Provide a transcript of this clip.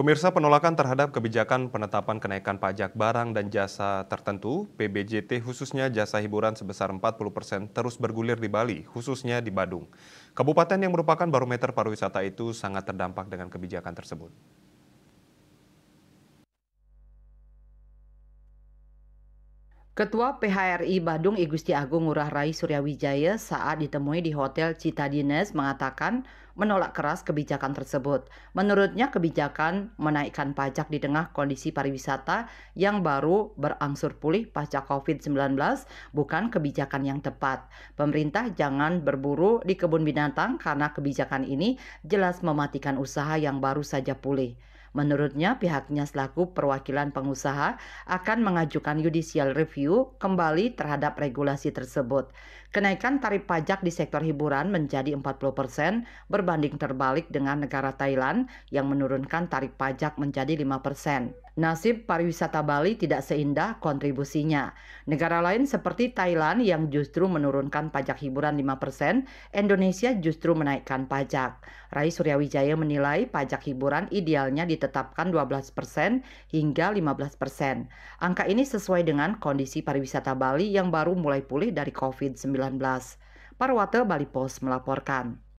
Pemirsa penolakan terhadap kebijakan penetapan kenaikan pajak barang dan jasa tertentu, PBJT khususnya jasa hiburan sebesar 40% persen terus bergulir di Bali, khususnya di Badung. Kabupaten yang merupakan barometer pariwisata itu sangat terdampak dengan kebijakan tersebut. Ketua PHRI Badung I Gusti Agung Ngurah Rai Suryawijaya saat ditemui di Hotel Citadines mengatakan menolak keras kebijakan tersebut. Menurutnya kebijakan menaikkan pajak di tengah kondisi pariwisata yang baru berangsur pulih pasca COVID-19 bukan kebijakan yang tepat. Pemerintah jangan berburu di kebun binatang karena kebijakan ini jelas mematikan usaha yang baru saja pulih. Menurutnya, pihaknya selaku perwakilan pengusaha akan mengajukan judicial review kembali terhadap regulasi tersebut. Kenaikan tarif pajak di sektor hiburan menjadi 40 persen berbanding terbalik dengan negara Thailand yang menurunkan tarif pajak menjadi 5 persen. Nasib pariwisata Bali tidak seindah kontribusinya. Negara lain seperti Thailand yang justru menurunkan pajak hiburan 5%, Indonesia justru menaikkan pajak. Rai Suryawijaya menilai pajak hiburan idealnya ditetapkan 12% hingga 15%. Angka ini sesuai dengan kondisi pariwisata Bali yang baru mulai pulih dari COVID-19. Parwate Bali Post melaporkan.